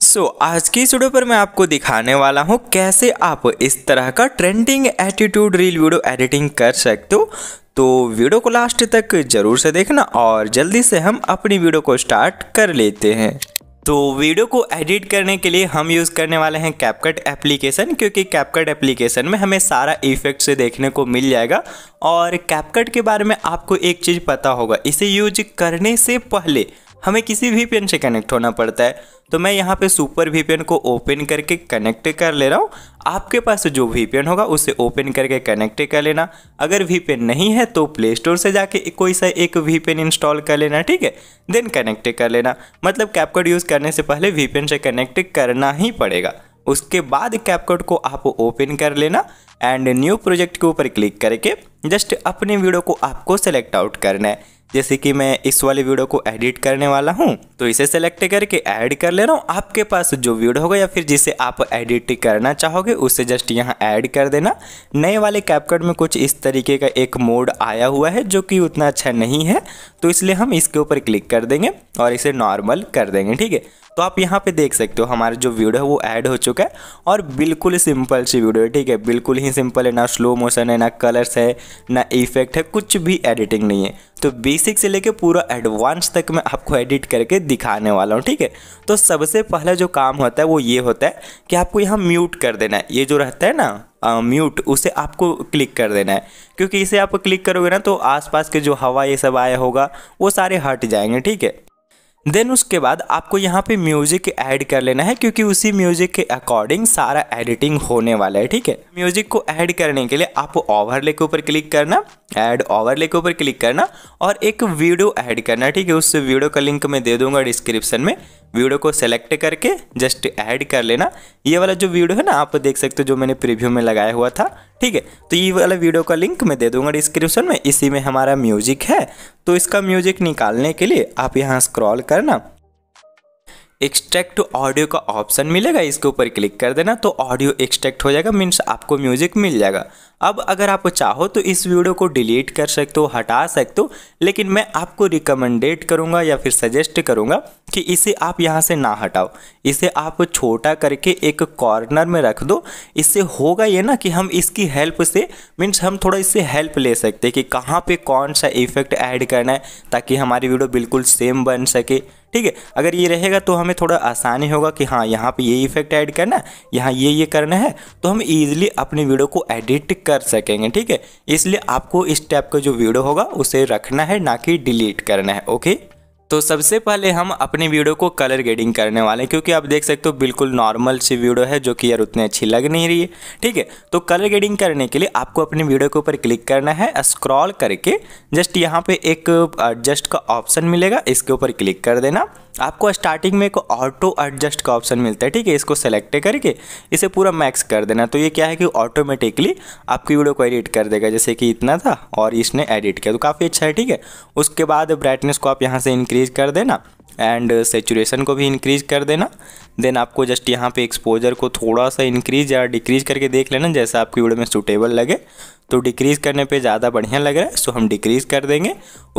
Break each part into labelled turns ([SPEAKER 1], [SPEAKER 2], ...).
[SPEAKER 1] सो so, आज की video पर मैं आपको दिखाने वाला हूँ कैसे आप इस तरह का trending attitude reel video editing कर सकते हो तो वीडियो को लास्ट तक जरूर से देखना और जल्दी से हम अपनी वीडियो को स्टार्ट कर लेते हैं तो वीडियो को एडिट करने के लिए हम यूज़ करने वाले हैं कैपकट एप्लीकेशन क्योंकि कैपकट एप्लीकेशन में हमें सारा इफेक्ट से देखने को मिल जाएगा और कैपकट के बारे में आपको एक चीज़ पता होगा इसे यूज करने से पहले हमें किसी भी पेन से कनेक्ट होना पड़ता है तो मैं यहाँ पे सुपर वी को ओपन करके कनेक्ट कर ले रहा हूँ आपके पास जो वी होगा उसे ओपन करके कनेक्ट कर लेना अगर वी नहीं है तो प्ले स्टोर से जाके कोई सा एक वी इंस्टॉल कर लेना ठीक है देन कनेक्ट कर लेना मतलब कैपकोड यूज़ करने से पहले वी से कनेक्ट करना ही पड़ेगा उसके बाद कैपकोड को आप ओपन कर लेना एंड न्यू प्रोजेक्ट के ऊपर क्लिक करके जस्ट अपने वीडियो को आपको सेलेक्ट आउट करना है जैसे कि मैं इस वाले वीडियो को एडिट करने वाला हूँ तो इसे सेलेक्ट करके ऐड कर ले रहा हूँ आपके पास जो वीडियो होगा या फिर जिसे आप एडिट करना चाहोगे उसे जस्ट यहाँ ऐड कर देना नए वाले कैपकट में कुछ इस तरीके का एक मोड आया हुआ है जो कि उतना अच्छा नहीं है तो इसलिए हम इसके ऊपर क्लिक कर देंगे और इसे नॉर्मल कर देंगे ठीक है तो आप यहाँ पे देख सकते हो हमारा जो वीडियो है वो ऐड हो चुका है और बिल्कुल सिंपल सी वीडियो है ठीक है बिल्कुल ही सिंपल है ना स्लो मोशन है ना कलर्स है ना इफेक्ट है कुछ भी एडिटिंग नहीं है तो बेसिक से लेके पूरा एडवांस तक मैं आपको एडिट करके दिखाने वाला हूँ ठीक है तो सबसे पहला जो काम होता है वो ये होता है कि आपको यहाँ म्यूट कर देना है ये जो रहता है ना म्यूट uh, उसे आपको क्लिक कर देना है क्योंकि इसे आप क्लिक करोगे ना तो आसपास के जो हवा ये सब आया होगा वो सारे हट जाएंगे ठीक है देन उसके बाद आपको यहाँ पे म्यूजिक ऐड कर लेना है क्योंकि उसी म्यूजिक के अकॉर्डिंग सारा एडिटिंग होने वाला है ठीक है म्यूजिक को ऐड करने के लिए आपको ओवरले के ऊपर क्लिक करना ऐड ओवरले के ऊपर क्लिक करना और एक वीडियो ऐड करना ठीक है उस वीडियो का लिंक मैं दे दूंगा डिस्क्रिप्शन में वीडियो को सेलेक्ट करके जस्ट ऐड कर लेना ये वाला जो वीडियो है ना आप देख सकते हो जो मैंने प्रीव्यू में लगाया हुआ था ठीक है तो ये वाला वीडियो का लिंक मैं दे दूंगा डिस्क्रिप्शन में इसी में हमारा म्यूजिक है तो इसका म्यूजिक निकालने के लिए आप यहाँ स्क्रॉल करना एक्सट्रैक्ट ऑडियो का ऑप्शन मिलेगा इसके ऊपर क्लिक कर देना तो ऑडियो एक्सट्रैक्ट हो जाएगा मीन्स आपको म्यूजिक मिल जाएगा अब अगर आप चाहो तो इस वीडियो को डिलीट कर सकते हो हटा सकते हो लेकिन मैं आपको रिकमेंडेड करूँगा या फिर सजेस्ट करूँगा कि इसे आप यहाँ से ना हटाओ इसे आप छोटा करके एक कॉर्नर में रख दो इससे होगा ये ना कि हम इसकी हेल्प से मीन्स हम थोड़ा इससे हेल्प ले सकते हैं कि कहाँ पे कौन सा इफेक्ट ऐड करना है ताकि हमारी वीडियो बिल्कुल सेम बन सके ठीक है अगर ये रहेगा तो हमें थोड़ा आसानी होगा कि हाँ यहाँ पे ये इफेक्ट ऐड करना है यहाँ ये ये करना है तो हम ईजिली अपनी वीडियो को एडिट कर सकेंगे ठीक है इसलिए आपको इस टाइप का जो वीडियो होगा उसे रखना है ना कि डिलीट करना है ओके तो सबसे पहले हम अपने वीडियो को कलर ग्रेडिंग करने वाले हैं क्योंकि आप देख सकते हो बिल्कुल नॉर्मल सी वीडियो है जो कि यार उतनी अच्छी लग नहीं रही है ठीक है तो कलर ग्रेडिंग करने के लिए आपको अपनी वीडियो के ऊपर क्लिक करना है स्क्रॉल करके जस्ट यहाँ पे एक एडजस्ट का ऑप्शन मिलेगा इसके ऊपर क्लिक कर देना आपको स्टार्टिंग में एक ऑटो एडजस्ट का ऑप्शन मिलता है ठीक है इसको सेलेक्ट करके इसे पूरा मैक्स कर देना तो ये क्या है कि ऑटोमेटिकली आपकी वीडियो को एडिट कर देगा जैसे कि इतना था और इसने एडिट किया तो काफ़ी अच्छा है ठीक है उसके बाद ब्राइटनेस को आप यहाँ से इंक्रीज कर देना एंड सेचुरेशन को भी इंक्रीज कर देना देन आपको जस्ट यहाँ पे एक्सपोजर को थोड़ा सा इंक्रीज या डिक्रीज करके देख लेना जैसा आपकी वीडियो में सूटेबल लगे तो डिक्रीज़ करने पे ज़्यादा बढ़िया लग रहा है सो हम डिक्रीज़ कर देंगे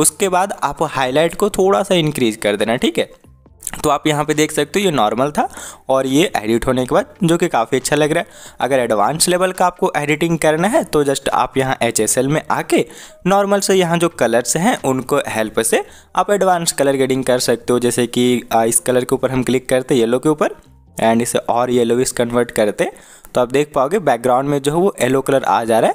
[SPEAKER 1] उसके बाद आप हाईलाइट को थोड़ा सा इंक्रीज कर देना ठीक है तो आप यहाँ पे देख सकते हो ये नॉर्मल था और ये एडिट होने के बाद जो कि काफ़ी अच्छा लग रहा है अगर एडवांस लेवल का आपको एडिटिंग करना है तो जस्ट आप यहाँ एच में आके नॉर्मल से यहाँ जो कलर्स हैं उनको हेल्प से आप एडवांस कलर ग्रेडिंग कर सकते हो जैसे कि इस कलर के ऊपर हम क्लिक करते येलो के ऊपर एंड इसे और येलो इस कन्वर्ट करते तो आप देख पाओगे बैकग्राउंड में जो है वो येलो कलर आ जा रहा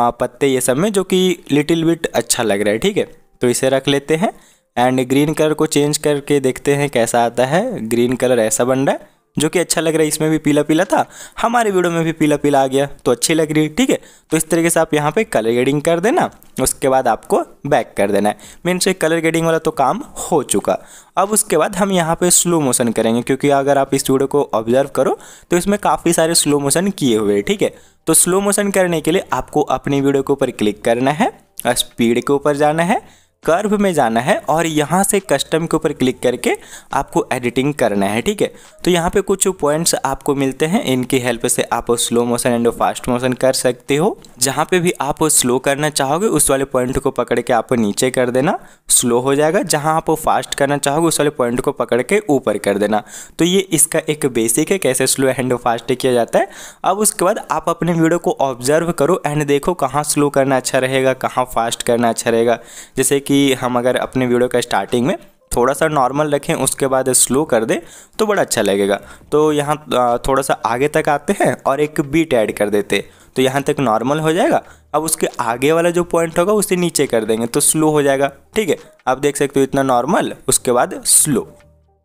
[SPEAKER 1] है पत्ते ये सब में जो कि लिटिल बिट अच्छा लग रहा है ठीक है तो इसे रख लेते हैं एंड ग्रीन कलर को चेंज करके देखते हैं कैसा आता है ग्रीन कलर ऐसा बन रहा है जो कि अच्छा लग रहा है इसमें भी पीला पीला था हमारे वीडियो में भी पीला पीला आ गया तो अच्छी लग रही है ठीक है तो इस तरीके से आप यहाँ पे कलर ग्रेडिंग कर देना उसके बाद आपको बैक कर देना है मेन से कलर ग्रेडिंग वाला तो काम हो चुका अब उसके बाद हम यहाँ पे स्लो मोशन करेंगे क्योंकि अगर आप इस वीडियो को ऑब्जर्व करो तो इसमें काफ़ी सारे स्लो मोशन किए हुए हैं ठीक है तो स्लो मोशन करने के लिए आपको अपनी वीडियो के ऊपर क्लिक करना है स्पीड के ऊपर जाना है कर्व में जाना है और यहाँ से कस्टम के ऊपर क्लिक करके आपको एडिटिंग करना है ठीक है तो यहाँ पे कुछ पॉइंट्स आपको मिलते हैं इनकी हेल्प से आप slow motion and fast motion कर सकते हो जहाँ पे भी आप स्लो करना चाहोगे उस वाले पॉइंट को पकड़ के आप नीचे कर देना स्लो हो जाएगा जहाँ आप फास्ट करना चाहोगे उस वाले पॉइंट को पकड़ के ऊपर कर देना तो ये इसका एक बेसिक है कैसे स्लो एंड फास्ट किया जाता है अब उसके बाद आप अपने वीडियो को ऑब्जर्व करो एंड देखो कहाँ स्लो करना अच्छा रहेगा कहाँ फास्ट करना अच्छा रहेगा जैसे कि कि हम अगर अपने वीडियो का स्टार्टिंग में थोड़ा सा नॉर्मल रखें उसके बाद स्लो कर दें तो बड़ा अच्छा लगेगा तो यहाँ थोड़ा सा आगे तक आते हैं और एक बीट ऐड कर देते तो यहाँ तक नॉर्मल हो जाएगा अब उसके आगे वाला जो पॉइंट होगा उसे नीचे कर देंगे तो स्लो हो जाएगा ठीक है आप देख सकते हो इतना नॉर्मल उसके बाद स्लो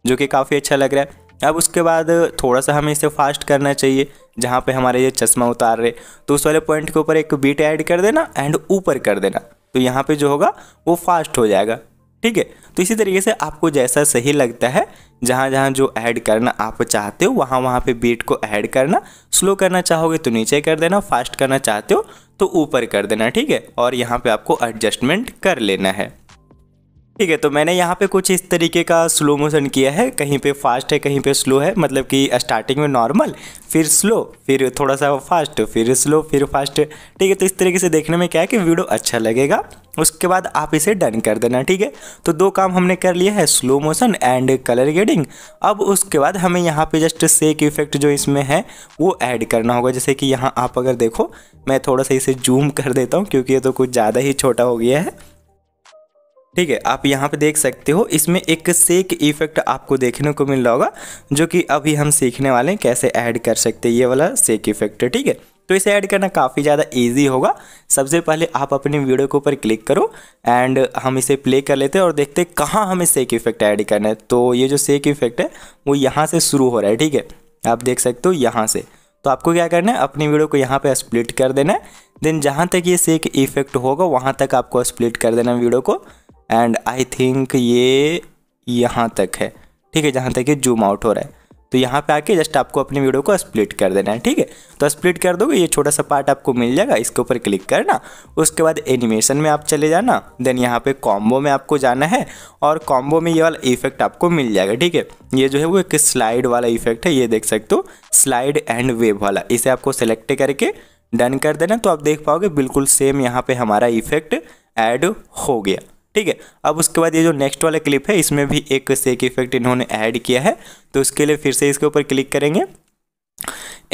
[SPEAKER 1] जो कि काफ़ी अच्छा लग रहा है अब उसके बाद थोड़ा सा हमें इसे फास्ट करना चाहिए जहाँ पे हमारे ये चश्मा उतार रहे तो उस वाले पॉइंट के ऊपर एक बीट ऐड कर देना एंड ऊपर कर देना तो यहाँ पे जो होगा वो फास्ट हो जाएगा ठीक है तो इसी तरीके से आपको जैसा सही लगता है जहाँ जहाँ जो ऐड करना आप चाहते हो वहाँ वहाँ पे बीट को ऐड करना स्लो करना चाहोगे तो नीचे कर देना फास्ट करना चाहते हो तो ऊपर कर देना ठीक है और यहाँ पे आपको एडजस्टमेंट कर लेना है ठीक है तो मैंने यहाँ पे कुछ इस तरीके का स्लो मोशन किया है कहीं पे फास्ट है कहीं पे स्लो है मतलब कि स्टार्टिंग में नॉर्मल फिर स्लो फिर थोड़ा सा फास्ट फिर स्लो फिर फास्ट ठीक है तो इस तरीके से देखने में क्या है कि वीडियो अच्छा लगेगा उसके बाद आप इसे डन कर देना ठीक है तो दो काम हमने कर लिया है slow motion and colour grading अब उसके बाद हमें यहाँ पे जस्ट सेक इफेक्ट जो इसमें है वो ऐड करना होगा जैसे कि यहाँ आप अगर देखो मैं थोड़ा सा इसे जूम कर देता हूँ क्योंकि ये तो कुछ ज़्यादा ही छोटा हो गया है ठीक है आप यहाँ पे देख सकते हो इसमें एक सेक इफेक्ट आपको देखने को मिल रहा होगा जो कि अभी हम सीखने वाले हैं कैसे ऐड कर सकते हैं ये वाला सेक इफेक्ट ठीक है तो इसे ऐड करना काफ़ी ज़्यादा इजी होगा सबसे पहले आप अपनी वीडियो के ऊपर क्लिक करो एंड हम इसे प्ले कर लेते हैं और देखते हैं कहाँ हमें सेक इफेक्ट ऐड करना है तो ये जो सेक इफेक्ट है वो यहाँ से शुरू हो रहा है ठीक है आप देख सकते हो यहाँ से तो आपको क्या करना है अपनी वीडियो को यहाँ पर स्प्लिट कर देना है देन जहाँ तक ये सेक इफेक्ट होगा वहाँ तक आपको स्प्लिट कर देना है वीडियो को एंड आई थिंक ये यहाँ तक है ठीक है जहाँ तक ये जूम आउट हो रहा है तो यहाँ पे आके जस्ट आपको अपनी वीडियो को स्प्लिट कर देना है ठीक है तो स्प्लिट कर दोगे ये छोटा सा पार्ट आपको मिल जाएगा इसके ऊपर क्लिक करना उसके बाद एनिमेशन में आप चले जाना देन यहाँ पे कॉम्बो में आपको जाना है और कॉम्बो में ये वाला इफेक्ट आपको मिल जाएगा ठीक है ये जो है वो एक स्लाइड वाला इफेक्ट है ये देख सकते हो स्लाइड एंड वेव वाला इसे आपको सेलेक्ट करके डन कर देना तो आप देख पाओगे बिल्कुल सेम यहाँ पर हमारा इफेक्ट एड हो गया ठीक है अब उसके बाद ये जो नेक्स्ट वाला क्लिप है इसमें भी एक सेक इफेक्ट इन्होंने ऐड किया है तो उसके लिए फिर से इसके ऊपर क्लिक करेंगे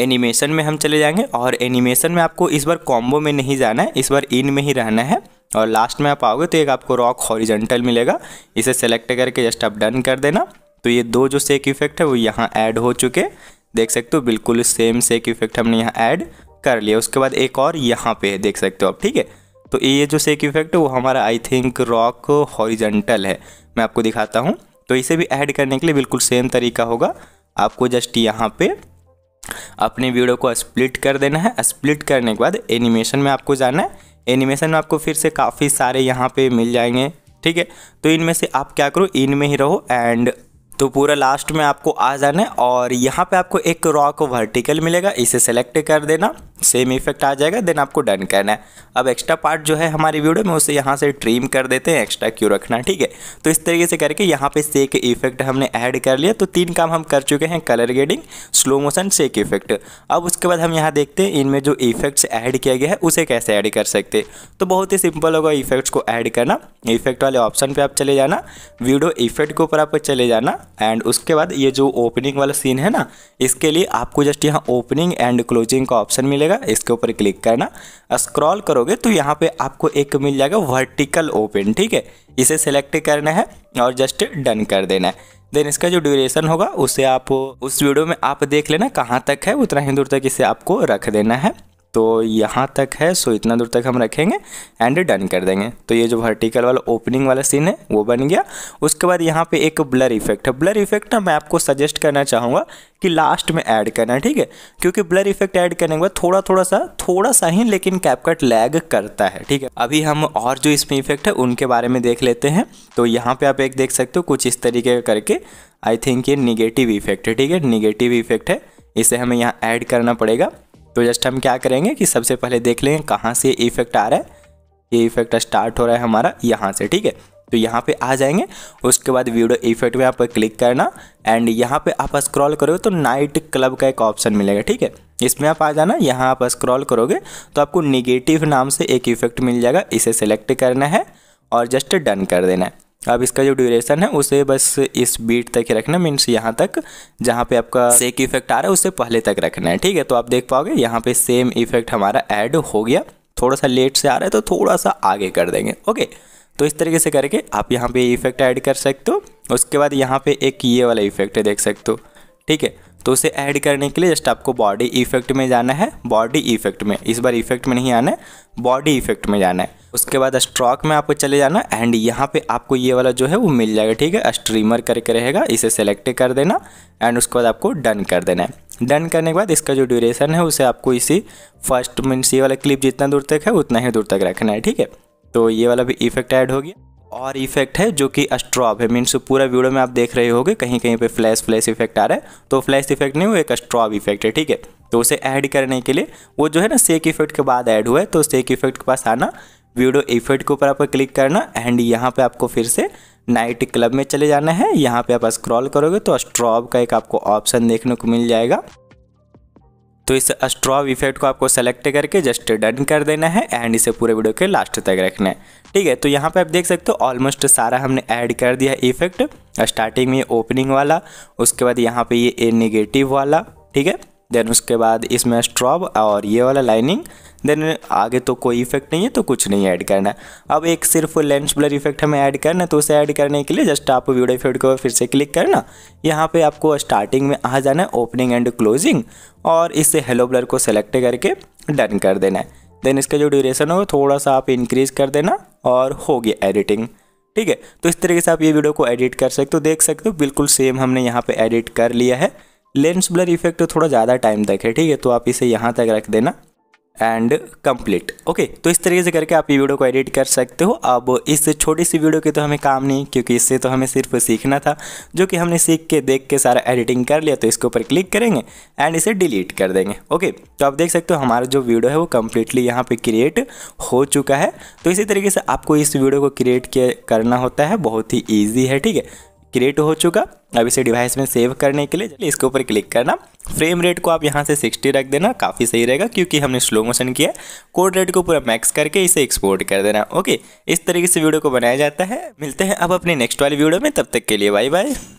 [SPEAKER 1] एनिमेशन में हम चले जाएंगे और एनिमेशन में आपको इस बार कॉम्बो में नहीं जाना है इस बार इन में ही रहना है और लास्ट में आप आओगे तो एक आपको रॉक हॉरिजेंटल मिलेगा इसे सेलेक्ट करके जस्ट आप डन कर देना तो ये दो जो सेक इफेक्ट है वो यहाँ ऐड हो चुके देख सकते हो बिल्कुल सेम सेक इफेक्ट हमने यहाँ ऐड कर लिया उसके बाद एक और यहाँ पे देख सकते हो आप ठीक है तो ये जो सेक इफेक्ट है वो हमारा आई थिंक रॉक हॉरिजेंटल है मैं आपको दिखाता हूँ तो इसे भी ऐड करने के लिए बिल्कुल सेम तरीका होगा आपको जस्ट यहाँ पे अपने वीडियो को स्प्लिट कर देना है स्प्लिट करने के बाद एनिमेशन में आपको जाना है एनिमेशन में आपको फिर से काफ़ी सारे यहाँ पे मिल जाएंगे ठीक है तो इनमें से आप क्या करो इनमें ही रहो एंड तो पूरा लास्ट में आपको आ जाना है और यहाँ पे आपको एक रॉक वर्टिकल मिलेगा इसे सेलेक्ट कर देना सेम इफेक्ट आ जाएगा देन आपको डन करना है अब एक्स्ट्रा पार्ट जो है हमारी वीडियो में उसे यहाँ से ट्रीम कर देते हैं एक्स्ट्रा क्यों रखना ठीक है तो इस तरीके से करके यहाँ पे सेक इफेक्ट हमने ऐड कर लिया तो तीन काम हम कर चुके हैं कलर गेडिंग स्लो मोशन सेक इफेक्ट अब उसके बाद हम यहाँ देखते हैं इनमें जो इफेक्ट्स ऐड किया गया है उसे कैसे ऐड कर सकते तो बहुत ही सिंपल होगा इफेक्ट्स को ऐड करना इफेक्ट वाले ऑप्शन पर आप चले जाना वीडियो इफेक्ट के ऊपर आप चले जाना एंड उसके बाद ये जो ओपनिंग वाला सीन है ना इसके लिए आपको जस्ट यहाँ ओपनिंग एंड क्लोजिंग का ऑप्शन मिलेगा जाएगा इसके ऊपर क्लिक करना स्क्रॉल करोगे तो यहाँ पे आपको एक मिल जाएगा वर्टिकल ओपन ठीक है इसे सेलेक्ट करना है और जस्ट डन कर देना है देन इसका जो ड्यूरेशन होगा उसे आप उस वीडियो में आप देख लेना कहाँ तक है उतना ही दूर तक इसे आपको रख देना है तो यहाँ तक है सो इतना दूर तक हम रखेंगे एंड डन कर देंगे तो ये जो वर्टिकल वाला ओपनिंग वाला सीन है वो बन गया उसके बाद यहाँ पे एक ब्लर इफेक्ट है ब्लर इफेक्ट ना मैं आपको सजेस्ट करना चाहूँगा कि लास्ट में ऐड करना है ठीक है क्योंकि ब्लर इफेक्ट ऐड करने के बाद थोड़ा थोड़ा सा थोड़ा सा ही लेकिन कैपकट लैग करता है ठीक है अभी हम और जो इसमें इफेक्ट है उनके बारे में देख लेते हैं तो यहाँ पर आप एक देख सकते हो कुछ इस तरीके करके आई थिंक ये निगेटिव इफेक्ट है ठीक है निगेटिव इफेक्ट है इसे हमें यहाँ ऐड करना पड़ेगा तो जस्ट हम क्या करेंगे कि सबसे पहले देख लेंगे कहाँ से इफेक्ट आ रहा है ये इफेक्ट स्टार्ट हो रहा है हमारा यहाँ से ठीक है तो यहाँ पे आ जाएंगे उसके बाद वीडियो इफेक्ट में आप क्लिक करना एंड यहाँ पे आप स्क्रॉल करोगे तो नाइट क्लब का एक ऑप्शन मिलेगा ठीक है इसमें आप आ जाना यहाँ आप स्क्रॉल करोगे तो आपको निगेटिव नाम से एक इफेक्ट मिल जाएगा इसे सेलेक्ट करना है और जस्ट डन कर देना है अब इसका जो ड्यूरेशन है उसे बस इस बीट तक ही रखना मीन्स यहाँ तक जहाँ पे आपका सेक इफेक्ट आ रहा है उससे पहले तक रखना है ठीक है तो आप देख पाओगे यहाँ पे सेम इफेक्ट हमारा ऐड हो गया थोड़ा सा लेट से आ रहा है तो थोड़ा सा आगे कर देंगे ओके तो इस तरीके से करके आप यहाँ पे इफेक्ट ऐड कर सकते हो उसके बाद यहाँ पे एक ये वाला इफेक्ट देख सकते हो ठीक है तो उसे ऐड करने के लिए जस्ट आपको बॉडी इफेक्ट में जाना है बॉडी इफेक्ट में इस बार इफेक्ट में नहीं आना है बॉडी इफेक्ट में जाना है उसके बाद स्ट्रॉक में आपको चले जाना एंड यहाँ पे आपको ये वाला जो है वो मिल जाएगा ठीक है स्ट्रीमर करके रहेगा इसे सेलेक्ट कर देना एंड उसके बाद आपको डन कर देना है डन करने के बाद इसका जो ड्यूरेशन है उसे आपको इसी फर्स्ट मीन्स ये वाला क्लिप जितना दूर तक है उतना ही दूर तक रखना है ठीक है तो ये वाला भी इफेक्ट ऐड हो गया और इफेक्ट है जो कि स्ट्रॉप है मीन्स पूरा वीडियो में आप देख रहे होगे कहीं कहीं पे फ्लैश फ्लैश इफेक्ट आ रहा है तो फ्लैश इफेक्ट नहीं वो एक स्ट्रॉप इफेक्ट है ठीक है तो उसे ऐड करने के लिए वो जो है ना सेक इफेक्ट के बाद ऐड हुआ है तो सेक इफेक्ट के पास आना वीडियो इफेक्ट के ऊपर आपको क्लिक करना एंड यहाँ पे आपको फिर से नाइट क्लब में चले जाना है यहाँ पे आप स्क्रॉल करोगे तो स्ट्रॉब का एक आपको ऑप्शन देखने को मिल जाएगा तो इस स्ट्रॉब इफेक्ट को आपको सेलेक्ट करके जस्ट डन कर देना है एंड इसे पूरे वीडियो के लास्ट तक रखना है ठीक है तो यहाँ पे आप देख सकते हो ऑलमोस्ट सारा हमने ऐड कर दिया है इफेक्ट स्टार्टिंग में ओपनिंग वाला उसके बाद यहाँ पे ये ए नेगेटिव वाला ठीक है देन उसके बाद इसमें स्ट्रॉब और ये वाला लाइनिंग देन आगे तो कोई इफेक्ट नहीं है तो कुछ नहीं ऐड करना है अब एक सिर्फ लेंस ब्लर इफेक्ट हमें ऐड करना है तो उसे ऐड करने के लिए जस्ट आप वीडियो इफेक्ट को फिर से क्लिक करना यहाँ पे आपको स्टार्टिंग में आ जाना है ओपनिंग एंड क्लोजिंग और इससे हेलो ब्लर को सेलेक्ट करके डन कर देना है देन इसका जो ड्यूरेशन होगा थोड़ा सा आप इंक्रीज़ कर देना और होगी एडिटिंग ठीक है तो इस तरीके से आप ये वीडियो को एडिट कर सकते हो देख सकते हो बिल्कुल सेम हमने यहाँ पर एडिट कर लिया है लेंस ब्लर इफेक्ट थोड़ा ज़्यादा टाइम तक है ठीक है तो आप इसे यहाँ तक रख देना एंड कंप्लीट ओके तो इस तरीके से करके आप ये वीडियो को एडिट कर सकते हो अब इस छोटी सी वीडियो की तो हमें काम नहीं क्योंकि इससे तो हमें सिर्फ सीखना था जो कि हमने सीख के देख के सारा एडिटिंग कर लिया तो इसके ऊपर क्लिक करेंगे एंड इसे डिलीट कर देंगे ओके तो आप देख सकते हो हमारा जो वीडियो है वो कम्प्लीटली यहाँ पर क्रिएट हो चुका है तो इसी तरीके से आपको इस वीडियो को क्रिएट करना होता है बहुत ही ईजी है ठीक है क्रिएट हो चुका अब इसे डिवाइस में सेव करने के लिए इसके ऊपर क्लिक करना फ्रेम रेट को आप यहाँ से 60 रख देना काफ़ी सही रहेगा क्योंकि हमने स्लो मोशन किया कोड रेट को पूरा मैक्स करके इसे एक्सपोर्ट कर देना ओके इस तरीके से वीडियो को बनाया जाता है मिलते हैं अब अपने नेक्स्ट वाली वीडियो में तब तक के लिए बाय बाय